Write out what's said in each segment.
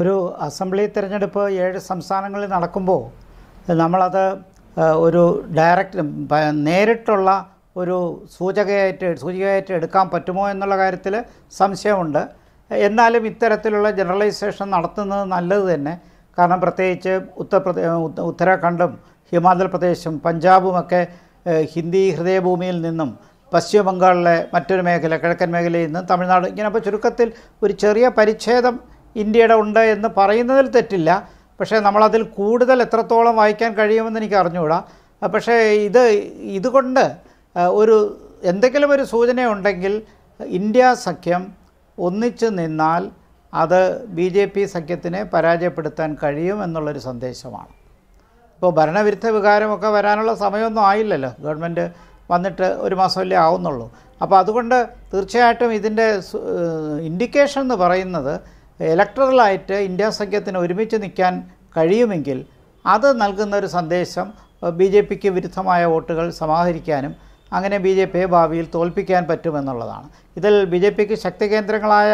ഒരു അസംബ്ലി തിരഞ്ഞെടുപ്പ് ഏഴ് സംസ്ഥാനങ്ങളിൽ നടക്കുമ്പോൾ നമ്മളത് ഒരു ഡയറക്റ്റ് നേരിട്ടുള്ള ഒരു സൂചകയായിട്ട് സൂചികയായിട്ട് എടുക്കാൻ പറ്റുമോ എന്നുള്ള കാര്യത്തിൽ സംശയമുണ്ട് എന്നാലും ഇത്തരത്തിലുള്ള ജനറലൈസേഷൻ നടത്തുന്നത് നല്ലത് തന്നെ കാരണം പ്രത്യേകിച്ച് ഉത്തർപ്രദേ ഉത്തരാഖണ്ഡും ഹിമാചൽ പ്രദേശും പഞ്ചാബുമൊക്കെ ഹിന്ദി ഹൃദയഭൂമിയിൽ നിന്നും പശ്ചിമ ബംഗാളിലെ മറ്റൊരു മേഖല കിഴക്കൻ മേഖലയിൽ നിന്നും തമിഴ്നാട് ഇങ്ങനെ അപ്പോൾ ചുരുക്കത്തിൽ ഒരു ചെറിയ പരിച്ഛേദം ഇന്ത്യയുടെ ഉണ്ട് എന്ന് പറയുന്നതിൽ തെറ്റില്ല പക്ഷേ നമ്മളതിൽ കൂടുതൽ എത്രത്തോളം വായിക്കാൻ കഴിയുമെന്ന് എനിക്ക് അറിഞ്ഞുകൂടാ പക്ഷേ ഇത് ഇതുകൊണ്ട് ഒരു എന്തെങ്കിലും ഒരു സൂചനയുണ്ടെങ്കിൽ ഇന്ത്യ സഖ്യം ഒന്നിച്ചു നിന്നാൽ അത് ബി ജെ പി സഖ്യത്തിനെ പരാജയപ്പെടുത്താൻ കഴിയും എന്നുള്ളൊരു സന്ദേശമാണ് ഇപ്പോൾ ഭരണവിരുദ്ധ വികാരമൊക്കെ വരാനുള്ള സമയമൊന്നും ആയില്ലല്ലോ ഗവൺമെൻറ് വന്നിട്ട് ഒരു മാസമല്ലേ ആവുന്നുള്ളൂ അപ്പോൾ അതുകൊണ്ട് തീർച്ചയായിട്ടും ഇതിൻ്റെ ഇൻഡിക്കേഷൻ എന്ന് പറയുന്നത് ഇലക്ട്രലായിട്ട് ഇന്ത്യ സഖ്യത്തിന് ഒരുമിച്ച് നിൽക്കാൻ കഴിയുമെങ്കിൽ അത് നൽകുന്ന ഒരു സന്ദേശം ബി ജെ പിക്ക് വിരുദ്ധമായ വോട്ടുകൾ സമാഹരിക്കാനും അങ്ങനെ ബി ജെ പിയെ ഭാവിയിൽ തോൽപ്പിക്കാൻ പറ്റുമെന്നുള്ളതാണ് ഇതിൽ ബി ജെ പിക്ക് ശക്തി കേന്ദ്രങ്ങളായ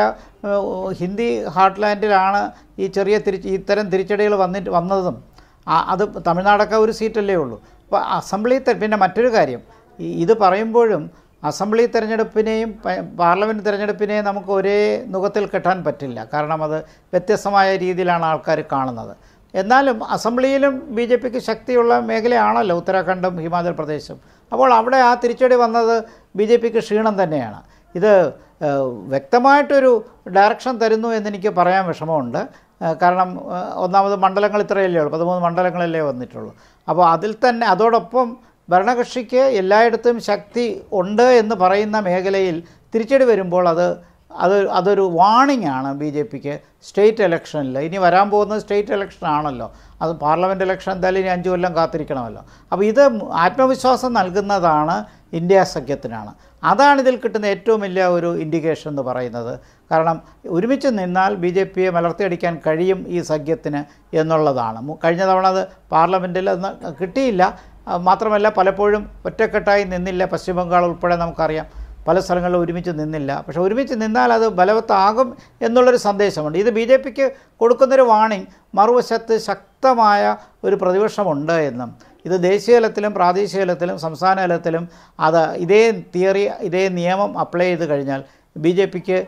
ഹിന്ദി ഹാർട്ട്ലാൻഡിലാണ് ഈ ചെറിയ തിരിച്ച് ഇത്തരം തിരിച്ചടികൾ വന്നിട്ട് വന്നതും അത് തമിഴ്നാടൊക്കെ ഒരു സീറ്റല്ലേ ഉള്ളൂ അപ്പോൾ അസംബ്ലി പിന്നെ മറ്റൊരു കാര്യം ഇത് പറയുമ്പോഴും അസംബ്ലി തിരഞ്ഞെടുപ്പിനെയും പാർലമെൻറ്റ് തിരഞ്ഞെടുപ്പിനെയും നമുക്ക് ഒരേ നുഖത്തിൽ കെട്ടാൻ പറ്റില്ല കാരണം അത് വ്യത്യസ്തമായ രീതിയിലാണ് ആൾക്കാർ കാണുന്നത് എന്നാലും അസംബ്ലിയിലും ബി ജെ പിക്ക് ശക്തിയുള്ള മേഖലയാണല്ലോ ഉത്തരാഖണ്ഡും ഹിമാചൽ പ്രദേശും അപ്പോൾ അവിടെ ആ തിരിച്ചടി വന്നത് ബി ജെ പിക്ക് ക്ഷീണം തന്നെയാണ് ഇത് വ്യക്തമായിട്ടൊരു ഡയറക്ഷൻ തരുന്നു എന്നെനിക്ക് പറയാൻ വിഷമമുണ്ട് കാരണം ഒന്നാമത് മണ്ഡലങ്ങൾ ഇത്രയല്ലേ ഉള്ളൂ പതിമൂന്ന് മണ്ഡലങ്ങളല്ലേ വന്നിട്ടുള്ളൂ അപ്പോൾ അതിൽ തന്നെ അതോടൊപ്പം ഭരണകക്ഷിക്ക് എല്ലായിടത്തും ശക്തി ഉണ്ട് എന്ന് പറയുന്ന മേഖലയിൽ തിരിച്ചടി വരുമ്പോൾ അത് അത് അതൊരു വാണിംഗ് ആണ് ബി ജെ പിക്ക് സ്റ്റേറ്റ് ഇലക്ഷനിൽ ഇനി വരാൻ പോകുന്നത് സ്റ്റേറ്റ് ഇലക്ഷൻ ആണല്ലോ അത് പാർലമെൻ്റ് ഇലക്ഷൻ എന്തായാലും ഇനി അഞ്ച് കൊല്ലം കാത്തിരിക്കണമല്ലോ അപ്പോൾ ഇത് ആത്മവിശ്വാസം നൽകുന്നതാണ് ഇന്ത്യ സഖ്യത്തിനാണ് അതാണ് ഇതിൽ കിട്ടുന്ന ഏറ്റവും വലിയ ഒരു ഇൻഡിക്കേഷൻ എന്ന് പറയുന്നത് കാരണം ഒരുമിച്ച് നിന്നാൽ ബി ജെ പിയെ മലർത്തിയടിക്കാൻ കഴിയും ഈ സഖ്യത്തിന് എന്നുള്ളതാണ് കഴിഞ്ഞ തവണ അത് പാർലമെൻറ്റിൽ കിട്ടിയില്ല മാത്രമല്ല പലപ്പോഴും ഒറ്റക്കെട്ടായി നിന്നില്ല പശ്ചിമ ബംഗാൾ ഉൾപ്പെടെ നമുക്കറിയാം പല സ്ഥലങ്ങളിലും ഒരുമിച്ച് നിന്നില്ല പക്ഷേ ഒരുമിച്ച് നിന്നാൽ അത് ബലവത്താകും എന്നുള്ളൊരു സന്ദേശമുണ്ട് ഇത് ബി ജെ പിക്ക് കൊടുക്കുന്നൊരു വാണിംഗ് മറുവശത്ത് ശക്തമായ ഒരു പ്രതിപക്ഷമുണ്ട് എന്നും ഇത് ദേശീയ തലത്തിലും പ്രാദേശിക തലത്തിലും സംസ്ഥാന തലത്തിലും അത് ഇതേ തിയറി ഇതേ നിയമം അപ്ലൈ ചെയ്ത് കഴിഞ്ഞാൽ ബി ജെ പിക്ക്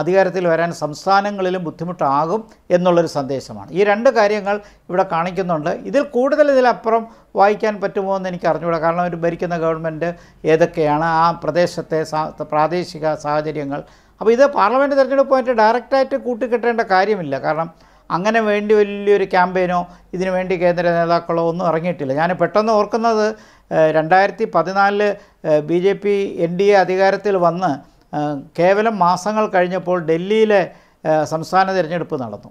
അധികാരത്തിൽ വരാൻ സംസ്ഥാനങ്ങളിലും ബുദ്ധിമുട്ടാകും എന്നുള്ളൊരു സന്ദേശമാണ് ഈ രണ്ട് കാര്യങ്ങൾ ഇവിടെ കാണിക്കുന്നുണ്ട് ഇതിൽ കൂടുതൽ ഇതിലപ്പുറം വായിക്കാൻ പറ്റുമോ എന്ന് എനിക്ക് അറിഞ്ഞുകൂടാ കാരണം അവർ ഭരിക്കുന്ന ഗവൺമെൻറ് ഏതൊക്കെയാണ് ആ പ്രദേശത്തെ പ്രാദേശിക സാഹചര്യങ്ങൾ അപ്പോൾ ഇത് പാർലമെൻറ്റ് തിരഞ്ഞെടുപ്പുമായിട്ട് ഡയറക്റ്റായിട്ട് കൂട്ടിക്കെട്ടേണ്ട കാര്യമില്ല കാരണം അങ്ങനെ വേണ്ടി വലിയൊരു ക്യാമ്പയിനോ ഇതിനു വേണ്ടി കേന്ദ്ര നേതാക്കളോ ഒന്നും ഇറങ്ങിയിട്ടില്ല ഞാൻ പെട്ടെന്ന് ഓർക്കുന്നത് രണ്ടായിരത്തി പതിനാലിൽ B J P N D A അധികാരത്തിൽ വന്ന് കേവലം മാസങ്ങൾ കഴിഞ്ഞപ്പോൾ ഡൽഹിയിലെ സംസ്ഥാന തിരഞ്ഞെടുപ്പ് നടന്നു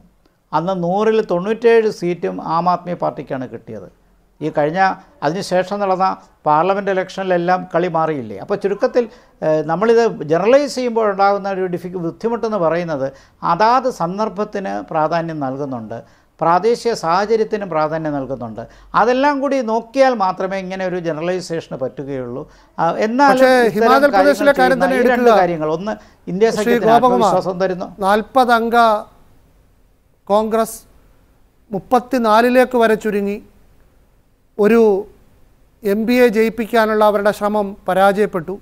അന്ന് നൂറിൽ തൊണ്ണൂറ്റേഴ് സീറ്റും ആം ആദ്മി പാർട്ടിക്കാണ് കിട്ടിയത് ഈ കഴിഞ്ഞ അതിനുശേഷം നടന്ന പാർലമെൻ്റ് ഇലക്ഷനിലെല്ലാം കളി മാറിയില്ലേ അപ്പോൾ ചുരുക്കത്തിൽ നമ്മളിത് ജനറലൈസ് ചെയ്യുമ്പോൾ ഉണ്ടാകുന്ന ഒരു ഡിഫി ബുദ്ധിമുട്ടെന്ന് പറയുന്നത് അതാത് സന്ദർഭത്തിന് പ്രാധാന്യം നൽകുന്നുണ്ട് പ്രാദേശിക സാഹചര്യത്തിനും പ്രാധാന്യം നൽകുന്നുണ്ട് അതെല്ലാം കൂടി നോക്കിയാൽ മാത്രമേ ഇങ്ങനെ ഒരു ജനറലൈസേഷന് പറ്റുകയുള്ളൂ എന്നാൽ രണ്ട് കാര്യങ്ങൾ ഒന്ന് ഇന്ത്യ സഖ്യത്തിന് തരുന്നു നാൽപ്പതംഗ കോൺഗ്രസ് മുപ്പത്തിനാലിലേക്ക് വരെ ചുരുങ്ങി ഒരു എം ബി എ ജയിപ്പിക്കാനുള്ള അവരുടെ ശ്രമം പരാജയപ്പെട്ടു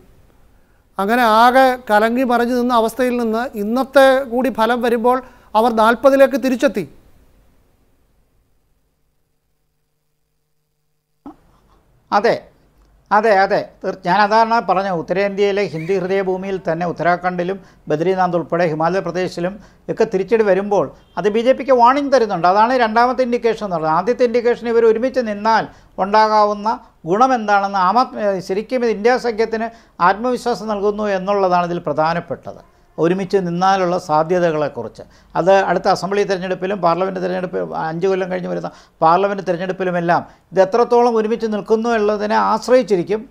അങ്ങനെ ആകെ കലങ്ങി മറിഞ്ഞു നിന്ന അവസ്ഥയിൽ നിന്ന് ഇന്നത്തെ കൂടി ഫലം വരുമ്പോൾ അവർ നാൽപ്പതിലേക്ക് തിരിച്ചെത്തി അതെ അതെ അതെ ഞാൻ അതാണ് പറഞ്ഞത് ഉത്തരേന്ത്യയിലെ ഹിന്ദി ഹൃദയഭൂമിയിൽ തന്നെ ഉത്തരാഖണ്ഡിലും ബദ്രീനാഥ് ഉൾപ്പെടെ ഹിമാചൽ പ്രദേശിലും ഒക്കെ തിരിച്ചടി വരുമ്പോൾ അത് ബി ജെ പിക്ക് വാണിംഗ് തരുന്നുണ്ട് അതാണ് രണ്ടാമത്തെ ഇൻഡിക്കേഷൻ എന്ന് പറയുന്നത് ആദ്യത്തെ ഇൻഡിക്കേഷൻ ഇവർ ഒരുമിച്ച് നിന്നാൽ ഉണ്ടാകാവുന്ന ഗുണം എന്താണെന്ന് ആമ ശരിക്കും ഇന്ത്യ സഖ്യത്തിന് ആത്മവിശ്വാസം നൽകുന്നു എന്നുള്ളതാണ് ഇതിൽ പ്രധാനപ്പെട്ടത് ഒരുമിച്ച് നിന്നാലുള്ള സാധ്യതകളെക്കുറിച്ച് അത് അടുത്ത അസംബ്ലി തിരഞ്ഞെടുപ്പിലും പാർലമെൻറ്റ് തിരഞ്ഞെടുപ്പിലും അഞ്ച് കൊല്ലം കഴിഞ്ഞ് വരുന്ന പാർലമെൻറ്റ് തിരഞ്ഞെടുപ്പിലുമെല്ലാം ഇത് എത്രത്തോളം ഒരുമിച്ച് നിൽക്കുന്നു എന്നുള്ളതിനെ ആശ്രയിച്ചിരിക്കും